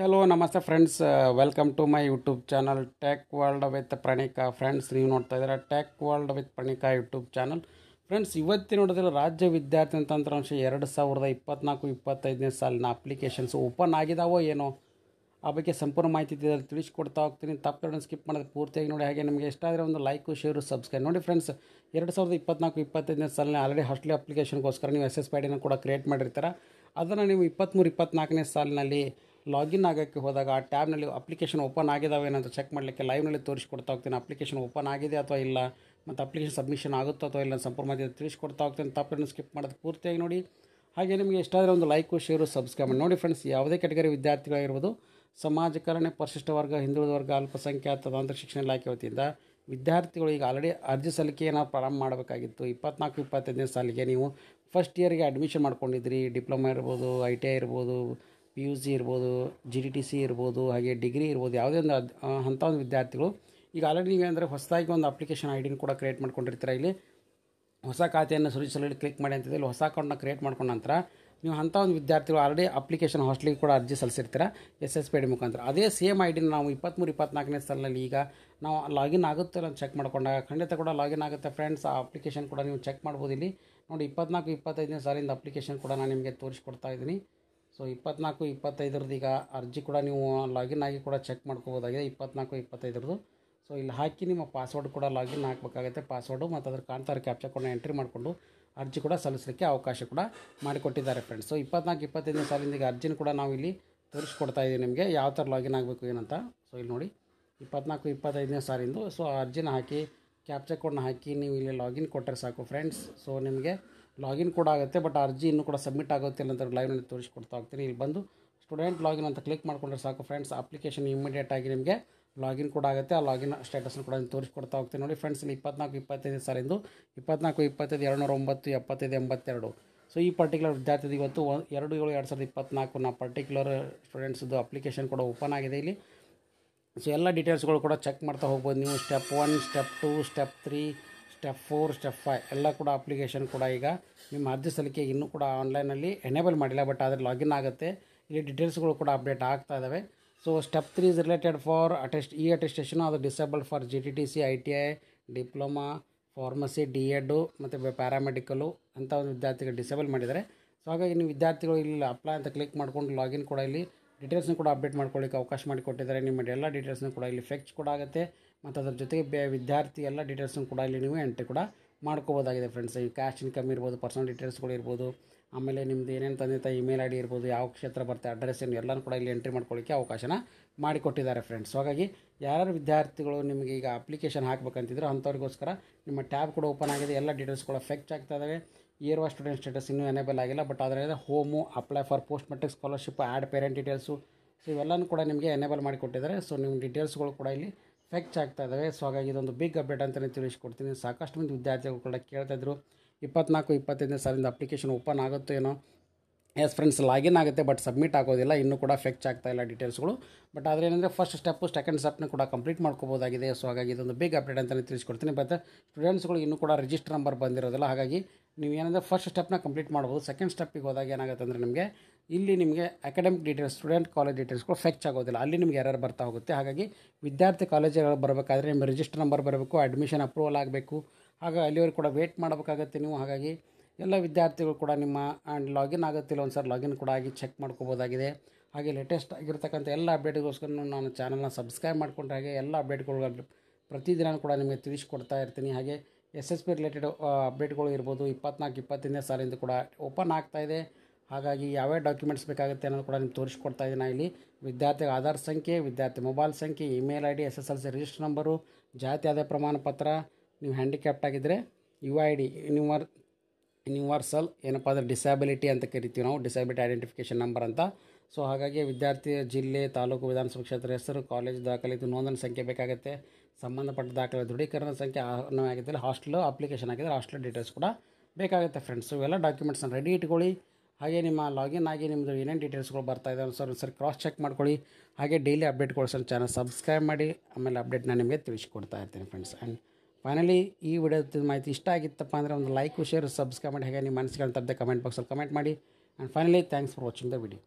hello ನಮಸ್ತೆ friends welcome to my YouTube channel tech world with Pranika friends ನೀವು ನೋಡ್ತಾ ಇದ್ದೀರಾ tech world with Pranika YouTube channel friends ಇವತ್ತಿನ ನೋಡಿದ್ರೆ ರಾಜ್ಯ ವಿದ್ಯಾರ್ಥಿ ತಂತ್ರಾಂಶ ಎರಡು ಸಾವಿರದ ಇಪ್ಪತ್ನಾಲ್ಕು ಇಪ್ಪತ್ತೈದನೇ ಸಾಲಿನ ಅಪ್ಲಿಕೇಶನ್ಸ್ ಓಪನ್ ಆಗಿದಾವೋ ಏನೋ ಆ ಬಗ್ಗೆ ಸಂಪೂರ್ಣ ಮಾಹಿತಿ ಇದರಲ್ಲಿ ತಿಳಿಸ್ಕೊಡ್ತಾ ಹೋಗ್ತೀನಿ ತಪ್ಪು ಸ್ಕಿಪ್ ಮಾಡೋದು ಪೂರ್ತಿಯಾಗಿ ನೋಡಿ ಹಾಗೆ ನಿಮಗೆ ಇಷ್ಟ ಆದರೆ ಒಂದು ಲೈಕು ಶೇರು ಸಬ್ಸ್ಕ್ರೈಬ್ ನೋಡಿ ಫ್ರೆಂಡ್ಸ್ ಎರಡು ಸಾವಿರದ ಇಪ್ಪತ್ನಾಲ್ಕು ಇಪ್ಪತ್ತೈದನೇ ಸಾಲಿನ ಆಲ್ರೆಡಿ ಹಾಸ್ಟೆಲ್ ಅಪ್ಲಿಕೇಶನ್ಗೋಸ್ಕರ ನೀವು ಎಸ್ ಎಸ್ ಪಿ ಡಿನ ಕೂಡ ಕ್ರಿಯೇಟ್ ಮಾಡಿರ್ತಾರೆ ಅದನ್ನು ನೀವು ಇಪ್ಪತ್ತ್ಮೂರು ಇಪ್ಪತ್ತ್ನಾಲ್ಕನೇ ಸಾಲಿನಲ್ಲಿ ಲಾಗಿನ್ ಆಗೋಕ್ಕೆ ಹೋದಾಗ ಆ ಟ್ಯಾಬ್ನಲ್ಲಿ ಅಪ್ಲಿಕೇಶನ್ ಓಪನ್ ಆಗಿದಾವೆ ಏನಂತ ಚೆಕ್ ಮಾಡಲಿಕ್ಕೆ ಲೈವ್ನಲ್ಲಿ ತೋರಿಸ್ಕೊಡ್ತಾ ಹೋಗ್ತೀನಿ ಅಪ್ಲಿಕೇಶನ್ ಓಪನ್ ಆಗಿದೆ ಅಥವಾ ಇಲ್ಲ ಮತ್ತು ಅಪ್ಲಿಕೇಶನ್ ಸಬ್ಮಿಷನ್ ಆಗುತ್ತೋ ಅಥವಾ ಇಲ್ಲ ಸಂಪೂರ್ಣ ತಿಳಿಸ್ಕೊಡ್ತಾ ಹೋಗ್ತೀನಿ ತಪ್ಪನ್ನು ಸ್ಕಿಪ್ ಮಾಡೋದು ಪೂರ್ತಿಯಾಗಿ ನೋಡಿ ಹಾಗೆ ನಿಮಗೆ ಎಷ್ಟಾದರೂ ಒಂದು ಲೈಕು ಶೇರು ಸಬ್ಸ್ಕ್ರೈಬ್ ಮಾಡಿ ನೋಡಿ ಫ್ರೆಂಡ್ಸ್ ಯಾವುದೇ ಕೆಟಗರಿ ವಿದ್ಯಾರ್ಥಿಗಳಾಗಿರ್ಬೋದು ಸಮಾಜ ಪರಿಶಿಷ್ಟ ವರ್ಗ ಹಿಂದುಳಿದ ವರ್ಗ ಅಲ್ಪಸಂಖ್ಯಾತ ತಾಂತ್ರಿಕ ಶಿಕ್ಷಣ ಇಲಾಖೆ ವತಿಯಿಂದ ವಿದ್ಯಾರ್ಥಿಗಳು ಈಗ ಆಲ್ರೆಡಿ ಅರ್ಜಿ ಸಲ್ಲಿಕೆಯನ್ನು ಪ್ರಾರಂಭ ಮಾಡಬೇಕಾಗಿತ್ತು ಇಪ್ಪತ್ನಾಲ್ಕು ಇಪ್ಪತ್ತೈದನೇ ಸಾಲಿಗೆ ನೀವು ಫಸ್ಟ್ ಇಯರ್ಗೆ ಅಡ್ಮಿಷನ್ ಮಾಡ್ಕೊಂಡಿದ್ರಿ ಡಿಪ್ಲೊಮಾ ಇರ್ಬೋದು ಐ ಟಿ ಐ ಇರ್ಬೋದು ಪಿ ಯು ಸಿ ಇರ್ಬೋದು ಜಿ ಡಿ ಟಿ ಸಿ ಇರ್ಬೋದು ಹಾಗೆ ಡಿಗ್ರಿ ಇರ್ಬೋದು ಯಾವುದೇ ಒಂದು ಅಂಥ ಒಂದು ವಿದ್ಯಾರ್ಥಿಗಳು ಈಗ ಆಲ್ರೆಡಿ ಏನಂದರೆ ಹೊಸದಾಗಿ ಒಂದು ಅಪ್ಲಿಕೇಶನ್ ಐ ಡಿನ ಕೂಡ ಕ್ರಿಯೇಟ್ ಮಾಡ್ಕೊಂಡಿರ್ತೀರ ಇಲ್ಲಿ ಹೊಸ ಖಾತೆಯನ್ನು ಸೃಜಿಸಲು ಕ್ಲಿಕ್ ಮಾಡಿ ಅಂತಿದೆ ಇಲ್ಲಿ ಹೊಸ ಅಕೌಂಟ್ನ ಕ್ರಿಯೇಟ್ ಮಾಡ್ಕೊಂಡ ನಂತರ ನೀವು ಅಂಥ ಒಂದು ವಿದ್ಯಾರ್ಥಿಗಳು ಆಲ್ರೆಡಿ ಅಪ್ಲಿಕೇಶನ್ ಹಾಸ್ಟ್ಲಿಗೆ ಕೂಡ ಅರ್ಜಿ ಸಲ್ಲಿಸಿರ್ತೀರ ಎಸ್ ಎಸ್ ಪಿ ಡಿ ಮುಖಾಂತರ ಅದೇ ಸೇಮ್ ಐ ಡಿನ ನಾವು ಇಪ್ಪತ್ತ್ಮೂರು ಇಪ್ಪತ್ನಾಲ್ಕನೇ ಸಾಲಿನಲ್ಲಿ ಈಗ ನಾವು ಲಾಗಿನ್ ಆಗುತ್ತೆ ಅಂತ ಚೆಕ್ ಮಾಡ್ಕೊಂಡಾಗ ಖಂಡಿತ ಕೂಡ ಲಾಗಿನ್ ಆಗುತ್ತೆ ಫ್ರೆಂಡ್ಸ್ ಆ ಅಪ್ಲಿಕೇಶನ್ ಕೂಡ ನೀವು ಚೆಕ್ ಮಾಡ್ಬೋದು ಇಲ್ಲಿ ನೋಡಿ ಇಪ್ಪತ್ನಾಲ್ಕು ಇಪ್ಪತ್ತೈದನೇ ಸಾಲಿಂದ ಅಪ್ಲಿಕೇಶನ್ ಕೂಡ ನಾನು ನಿಮಗೆ ತೋರಿಸ್ಕೊಡ್ತಾ ಇದ್ದೀನಿ ಸೊ ಇಪ್ಪತ್ನಾಲ್ಕು ಇಪ್ಪತ್ತೈದರದ್ದು ಈಗ ಅರ್ಜಿ ಕೂಡ ನೀವು ಲಾಗಿನ್ ಆಗಿ ಕೂಡ ಚೆಕ್ ಮಾಡ್ಕೋಬೋದಾಗಿದೆ ಇಪ್ಪತ್ನಾಲ್ಕು ಇಪ್ಪತ್ತೈದರದ್ದು ಸೊ ಇಲ್ಲಿ ಹಾಕಿ ನಿಮ್ಮ ಪಾಸ್ವರ್ಡ್ ಕೂಡ ಲಾಗಿನ್ ಹಾಕಬೇಕಾಗುತ್ತೆ ಪಾಸ್ವರ್ಡು ಮತ್ತು ಅದ್ರ ಕಾಣ್ತಾರೆ ಕ್ಯಾಪ್ಚರ್ ಕೂಡ ಎಂಟ್ರಿ ಮಾಡಿಕೊಂಡು ಅರ್ಜಿ ಕೂಡ ಸಲ್ಲಿಸಲಿಕ್ಕೆ ಅವಕಾಶ ಕೂಡ ಮಾಡಿಕೊಟ್ಟಿದ್ದಾರೆ ಫ್ರೆಂಡ್ಸ್ ಸೊ ಇಪ್ಪತ್ನಾಲ್ಕು ಇಪ್ಪತ್ತೈದನೇ ಸಾಲಿಂದ ಈಗ ಅರ್ಜಿನ ಕೂಡ ನಾವು ಇಲ್ಲಿ ತೋರಿಸ್ಕೊಡ್ತಾ ಇದ್ದೀವಿ ನಿಮಗೆ ಯಾವ ಥರ ಲಾಗಿನ್ ಆಗಬೇಕು ಏನಂತ ಸೊ ಇಲ್ಲಿ ನೋಡಿ ಇಪ್ಪತ್ನಾಲ್ಕು ಇಪ್ಪತ್ತೈದನೇ ಸಾಲಿಂದು ಸೊ ಆ ಅರ್ಜಿನ ಹಾಕಿ ಕ್ಯಾಪ್ಚರ್ ಕೋಡ್ನ ಹಾಕಿ ನೀವು ಇಲ್ಲಿ ಲಾಗಿನ್ ಕೊಟ್ಟರೆ ಸಾಕು ಫ್ರೆಂಡ್ಸ್ ಸೊ ನಿಮಗೆ ಲಾಗಿನ್ ಕೂಡ ಆಗುತ್ತೆ ಬಟ್ ಅರ್ಜಿ ಇನ್ನೂ ಕೂಡ ಸಬ್ಮಿಟ್ ಆಗುತ್ತಿಲ್ಲ ಅಂತ ಲೈವ್ನಲ್ಲಿ ತೋರಿಸ್ಕೊಡ್ತಾ ಹೋಗ್ತೀನಿ ಇಲ್ಲಿ ಬಂದು ಸ್ಟೂಡೆಂಟ್ ಲಾಗಿನ್ ಅಂತ ಕ್ಲಿಕ್ ಮಾಡಿಕೊಂಡ್ರೆ ಸಾಕು ಫ್ರೆಂಡ್ಸ್ ಅಪ್ಲಿಕೇಶನ್ ಇಮಿಡಿಯೇಟಾಗಿ ನಿಮಗೆ ಲಾಗಿನ್ ಕೂಡ ಆಗುತ್ತೆ ಆ ಲಾಗಿನ್ ಸ್ಟೇಟಸ್ನ ಕೂಡ ತೋರಿಸ್ಕೊಡ್ತಾ ಹೋಗ್ತೀನಿ ನೋಡಿ ಫ್ರೆಂಡ್ಸ್ ಇಲ್ಲಿ ಇಪ್ಪತ್ನಾಲ್ಕು ಇಪ್ಪತ್ತೈದು ಇಂದು ಇಪ್ಪತ್ನಾಲ್ಕು ಇಪ್ಪತ್ತೈದು ಎರಡು ನೂರ ಒಂಬತ್ತು ಎಪ್ಪತ್ತೈದು ಎಂಬತ್ತೆರಡು ಸೊ ಈ ಪರ್ಟಿಕ್ಯುಲರ್ ವಿದ್ಯಾರ್ಥಿಗೆ ಇವತ್ತು ಎರಡು ಏಳು ಎರಡು ಸಾವಿರದ ಇಪ್ಪತ್ನಾಲ್ಕು ನಾ ಪರ್ಟಿಕ್ಯುಲರ್ ಸ್ಟೂಡೆಂಟ್ಸ್ದು ಅಪ್ಲಿಕೇಶನ್ ಕೂಡ ಓಪನ್ ಆಗಿದೆ ಇಲ್ಲಿ ಸೊ ಎಲ್ಲ ಡೀಟೇಲ್ಸ್ಗಳು ಕೂಡ ಚೆಕ್ ಮಾಡ್ತಾ ಹೋಗ್ಬೋದು ನೀವು step one step two step three step four step five ಎಲ್ಲ ಕೂಡ ಅಪ್ಲಿಕೇಶನ್ ಕೂಡ ಈಗ ನಿಮ್ಮ ಅರ್ಜಿ ಸಲ್ಲಿಕೆ ಇನ್ನೂ ಕೂಡ ಆನ್ಲೈನಲ್ಲಿ ಎನೇಬಲ್ ಮಾಡಿಲ್ಲ ಬಟ್ ಆದರೆ ಲಾಗಿನ್ ಆಗುತ್ತೆ ಇಲ್ಲಿ ಡೀಟೇಲ್ಸ್ಗಳು ಕೂಡ ಅಪ್ಡೇಟ್ ಆಗ್ತಾ ಇದ್ದಾವೆ so step three is related for attest uh attestation ಅದು disable for G T T C I T I diploma pharmacy D Ed ಮತ್ತು ಪ್ಯಾರಾಮೆಡಿಕಲು ಅಂತ ಒಂದು ವಿದ್ಯಾರ್ಥಿಗಳು ಡಿಸೇಬಲ್ ಮಾಡಿದ್ದಾರೆ ಸೊ ಹಾಗಾಗಿ ನೀವು ವಿದ್ಯಾರ್ಥಿಗಳು ಇಲ್ಲಿ ಅಪ್ಲೈ ಅಂತ ಕ್ಲಿಕ್ ಮಾಡಿಕೊಂಡು ಲಾಗಿನ್ ಕೂಡ ಇಲ್ಲಿ ಡೀಟೇಲ್ಸ್ನ ಕೂಡ ಅಪ್ಡೇಟ್ ಮಾಡ್ಕೊಳ್ಳಿಕ್ಕೆ ಅವಕಾಶ ಮಾಡಿಕೊಟ್ಟಿದ್ದಾರೆ ನಿಮ್ಮ ಎಲ್ಲ ಡೀಟೇಲ್ಸ್ನ ಕೂಡ ಇಲ್ಲಿ ಫೆಚ್ ಕೂಡ ಆಗುತ್ತೆ ಮತ್ತು ಅದ್ರ ಜೊತೆಗೆ ಬೇ ವಿದ್ಯಾರ್ಥಿ ಎಲ್ಲ ಡೀಟೇಲ್ಸನ್ನು ಕೂಡ ಇಲ್ಲಿ ನೀವು ಎಂಟ್ರಿ ಕೂಡ ಮಾಡ್ಕೋಬೋದಾಗಿದೆ ಫ್ರೆಂಡ್ಸ್ ಈ ಕ್ಯಾಶ್ ಇನ್ಕಮ್ ಇರ್ಬೋದು ಪರ್ಸನಲ್ ಡೀಟೇಲ್ಸ್ಗಳು ಇರ್ಬೋದು ಆಮೇಲೆ ನಿಮ್ದು ಏನೇನು ತಂದೆ ತಾಯಿ ಇಮೇಲ್ ಐ ಡಿ ಇರ್ಬೋದು ಯಾವ ಕ್ಷೇತ್ರ ಬರುತ್ತೆ ಅಡ್ರೆಸ್ ಏನು ಎಲ್ಲನೂ ಕೂಡ ಇಲ್ಲಿ ಎಂಟ್ರಿ ಮಾಡ್ಕೊಳ್ಳಿಕ್ಕೆ ಅವಕಾಶನ ಮಾಡಿಕೊಟ್ಟಿದ್ದಾರೆ ಫ್ರೆಂಡ್ಸ್ ಹಾಗಾಗಿ ಯಾರ್ಯಾರು ವಿದ್ಯಾರ್ಥಿಗಳು ನಿಮಗೆ ಈಗ ಅಪ್ಲಿಕೇಶನ್ ಹಾಕ್ಬೇಕಂತಿದ್ರು ಅಂಥವ್ರಿಗೋಸ್ಕರ ನಿಮ್ಮ ಟ್ಯಾಬ್ ಕೂಡ ಓಪನ್ ಆಗಿದೆ ಎಲ್ಲ ಡೀಟೇಲ್ಸ್ ಕೂಡ ಫೆಕ್ಚ್ ಆಗ್ತಾ ಇದ್ದಾವೆ ಇಯರ್ ಸ್ಟೂಡೆಂಟ್ ಸ್ಟೇಟಸ್ ಇನ್ನೂ ಎನೇಬಲ್ ಆಗಿಲ್ಲ ಬಟ್ ಅದರಿಂದ home apply for post matric scholarship add parent details so ಇವೆಲ್ಲನೂ ಕೂಡ ನಿಮಗೆ ಎನೇಬಲ್ ಮಾಡಿಕೊಟ್ಟಿದ್ದಾರೆ ಸೊ ನಿಮ್ಮ ಡೀಟೇಲ್ಸ್ಗಳು ಕೂಡ ಇಲ್ಲಿ ಫೆಕ್ಚ್ ಆಗ್ತಾ ಇದ್ದಾವೆ ಸೊ ಹಾಗಾಗಿ ಇದೊಂದು ಬಿಗ್ ಅಪ್ಡೇಟ್ ಅಂತಲೇ ತಿಳಿಸ್ಕೊಡ್ತೀನಿ ಸಾಕಷ್ಟು ಮಂದಿ ವಿದ್ಯಾರ್ಥಿಗಳು ಕೂಡ ಕೇಳ್ತಾಯಿದ್ರು ಇಪ್ಪತ್ನಾಲ್ಕು ಇಪ್ಪತ್ತೈದನೇ ಸಾಲಿಂದ ಅಪ್ಲಿಕೇಶನ್ ಓಪನ್ ಆಗುತ್ತೋ ಏನೋ ಎಸ್ ಫ್ರೆಂಡ್ಸ್ ಲಾಗಿನ್ ಆಗುತ್ತೆ ಬಟ್ ಸಬ್ಮಿಟ್ ಆಗೋದಿಲ್ಲ ಇನ್ನೂ ಕೂಡ ಫೆಚ್ ಆಗ್ತಾ ಇಲ್ಲ ಡೀಟೇಲ್ಸ್ಗಳು ಬಟ್ ಆದರೆ ಏನಂದರೆ ಫಸ್ಟ್ ಸ್ಟೆಪ್ಪು ಸೆಕೆಂಡ್ ಸ್ಟೆಪ್ನ ಕೂಡ ಕಂಪ್ಲೀಟ್ ಮಾಡ್ಕೋಬೋದಾಗಿದೆ ಸೊ ಹಾಗಾಗಿ ಇದೊಂದು ಬಿಗ್ ಅಪ್ಡೇಟ್ ಅಂತಲೇ ತಿಳಿಸ್ಕೊಡ್ತೀನಿ ಬಟ್ ಸ್ಟೂಡೆಂಟ್ಸ್ಗಳು ಇನ್ನೂ ಕೂಡ ರಿಜಿಸ್ಟರ್ ನಂಬರ್ ಬಂದಿರೋದಿಲ್ಲ ಹಾಗಾಗಿ ನೀವು ಏನಂದರೆ ಫಸ್ಟ್ ಸ್ಟೆಪ್ನ ಕಂಪ್ಲೀಟ್ ಮಾಡ್ಬೋದು ಸೆಕೆಂಡ್ ಸ್ಟೆಪ್ಪಿಗೆ ಹೋದಾಗ ಏನಾಗುತ್ತೆ ಅಂದರೆ ನಿಮಗೆ ಇಲ್ಲಿ ನಿಮಗೆ ಅಕಾಡೆಮಿಕ್ ಡೀಟೇಲ್ಸ್ ಸ್ಟೂಡೆಂಟ್ ಕಾಲೇಜ್ ಡೀಟೇಲ್ಸ್ಗಳು ಫೆಚ್ ಆಗೋದಿಲ್ಲ ಅಲ್ಲಿ ನಿಮಗೆ ಎರರ್ ಬರ್ತಾ ಹೋಗುತ್ತೆ ಹಾಗಾಗಿ ವಿದ್ಯಾರ್ಥಿ ಕಾಲೇಜುಗಳು ಬರಬೇಕಾದ್ರೆ ನಿಮ್ಮ ರಿಜಿಸ್ಟರ್ ನಂಬರ್ ಬರಬೇಕು ಅಡ್ಮಿಷನ್ ಅಪ್ರೂವಲ್ ಆಗಬೇಕು ಆಗ ಅಲ್ಲಿವರೆಗೂ ಕೂಡ ವೇಟ್ ಮಾಡಬೇಕಾಗುತ್ತೆ ನೀವು ಹಾಗಾಗಿ ಎಲ್ಲ ವಿದ್ಯಾರ್ಥಿಗಳು ಕೂಡ ನಿಮ್ಮ ಆ್ಯಂಡ್ ಲಾಗಿನ್ ಆಗುತ್ತಿಲ್ಲ ಒಂದು ಸರ್ ಲಾಗಿನ್ ಕೂಡ ಆಗಿ ಚೆಕ್ ಮಾಡ್ಕೋಬೋದಾಗಿದೆ ಹಾಗೆ ಲೇಟೆಸ್ಟ್ ಆಗಿರ್ತಕ್ಕಂಥ ಎಲ್ಲ ಅಪ್ಡೇಟ್ಗೋಸ್ಕರ ನಾನು ಚಾನಲ್ನ ಸಬ್ಸ್ಕ್ರೈಬ್ ಮಾಡಿಕೊಂಡ್ರೆ ಹಾಗೆ ಎಲ್ಲ ಅಪ್ಡೇಟ್ಗಳು ಪ್ರತಿದಿನ ಕೂಡ ನಿಮಗೆ ತಿಳಿಸ್ಕೊಡ್ತಾ ಇರ್ತೀನಿ ಹಾಗೆ ಎಸ್ ಎಸ್ ಪಿ ರಿಲೇಟೆಡ್ ಅಪ್ಡೇಟ್ಗಳು ಇರ್ಬೋದು ಇಪ್ಪತ್ನಾಲ್ಕು ಇಪ್ಪತ್ತನೇ ಸಾಲಿಂದ ಕೂಡ ಓಪನ್ ಆಗ್ತಾಯಿದೆ ಹಾಗಾಗಿ ಯಾವ್ಯಾವ ಡಾಕ್ಯುಮೆಂಟ್ಸ್ ಬೇಕಾಗುತ್ತೆ ಅನ್ನೋದು ಕೂಡ ನಿಮ್ಗೆ ತೋರಿಸ್ಕೊಡ್ತಾ ಇದ್ದೀನಿ ಇಲ್ಲಿ ವಿದ್ಯಾರ್ಥಿ ಆಧಾರ್ ಸಂಖ್ಯೆ ವಿದ್ಯಾರ್ಥಿ ಮೊಬೈಲ್ ಸಂಖ್ಯೆ email I D S S L C register number ಜಾತಿ ಆದಾಯ ಪ್ರಮಾಣ ಪತ್ರ ನೀವು ಹ್ಯಾಂಡಿಕ್ಯಾಪ್ಟ್ ಆಗಿದ್ದರೆ U I D univer universal ಏನಪ್ಪ ಅಂದರೆ ಡಿಸ್ಯಾಬಿಲಿಟಿ ಅಂತ ಕರಿತೀವಿ ನಾವು ಡಿಸ್ಯಾಬಿಲಿಟಿ ಐಡೆಂಟಿಫಿಕೇಷನ್ ನಂಬರ್ ಅಂತ ಸೊ ಹಾಗಾಗಿ ವಿದ್ಯಾರ್ಥಿ ಜಿಲ್ಲೆ ತಾಲೂಕು ವಿಧಾನಸಭಾ ಕ್ಷೇತ್ರ ಹೆಸರು ಕಾಲೇಜ್ ದಾಖಲೆ ಇದು ನೋಂದಣಿ ಸಂಖ್ಯೆ ಬೇಕಾಗುತ್ತೆ ಸಂಬಂಧಪಟ್ಟ ದಾಖಲೆ ದೃಢೀಕರಣ ಸಂಖ್ಯೆ ಆಗಿದ್ದಲ್ಲಿ ಹಾಸ್ಟೆಲ್ ಅಪ್ಲಿಕೇಶನ್ ಆಗಿದ್ರೆ ಹಾಸ್ಟೆಲ್ ಡೀಟೇಲ್ಸ್ ಕೂಡ ಬೇಕಾಗುತ್ತೆ ಫ್ರೆಂಡ್ಸ್ ಇವೆಲ್ಲ ಡಾಕ್ಯುಮೆಂಟ್ಸ್ನ ರೆಡಿ ಇಟ್ಕೊಳ್ಳಿ ಹಾಗೆ ನಿಮ್ಮ ಲಾಗಿನ್ ಆಗಿ ನಿಮ್ಮದು ಏನೇನು ಡೀಟೇಲ್ಸ್ಗಳು ಬರ್ತಾ ಇದೆ ಸರ್ ಒಂದ್ಸರಿ ಕ್ರಾಸ್ ಚೆಕ್ ಮಾಡ್ಕೊಳ್ಳಿ ಹಾಗೆ ಡೈಲಿ ಅಪ್ಡೇಟ್ ಕೊಡಿಸೋ ಚಾನಲ್ ಸಬ್ಸ್ಕ್ರೈಬ್ ಮಾಡಿ ಆಮೇಲೆ ಅಪ್ಡೇಟ್ನ ನಿಮಗೆ ತಿಳಿಸ್ಕೊಡ್ತಾ ಇರ್ತೀನಿ ಫ್ರೆಂಡ್ಸ್ ಆ್ಯಂಡ್ ಫೈನಲಿ ಈ ವಿಡಿಯೋದ ಮಾಹಿತಿ ಇಷ್ಟ ಆಗಿತ್ತಪ್ಪ ಅಂದರೆ ಒಂದು ಲೈಕು ಶೇರ್ ಸಬ್ಸ್ಕ್ರೈಬ್ ಮಾಡಿ ಹಾಗೆ ನಿಮ್ಮ ಮನಸ್ಸಿಗೆ ತಪ್ಪದೆ ಕಮೆಂಟ್ ಬಾಕ್ಸಲ್ಲಿ ಕಮೆಂಟ್ ಮಾಡಿ and finally thanks for watching the video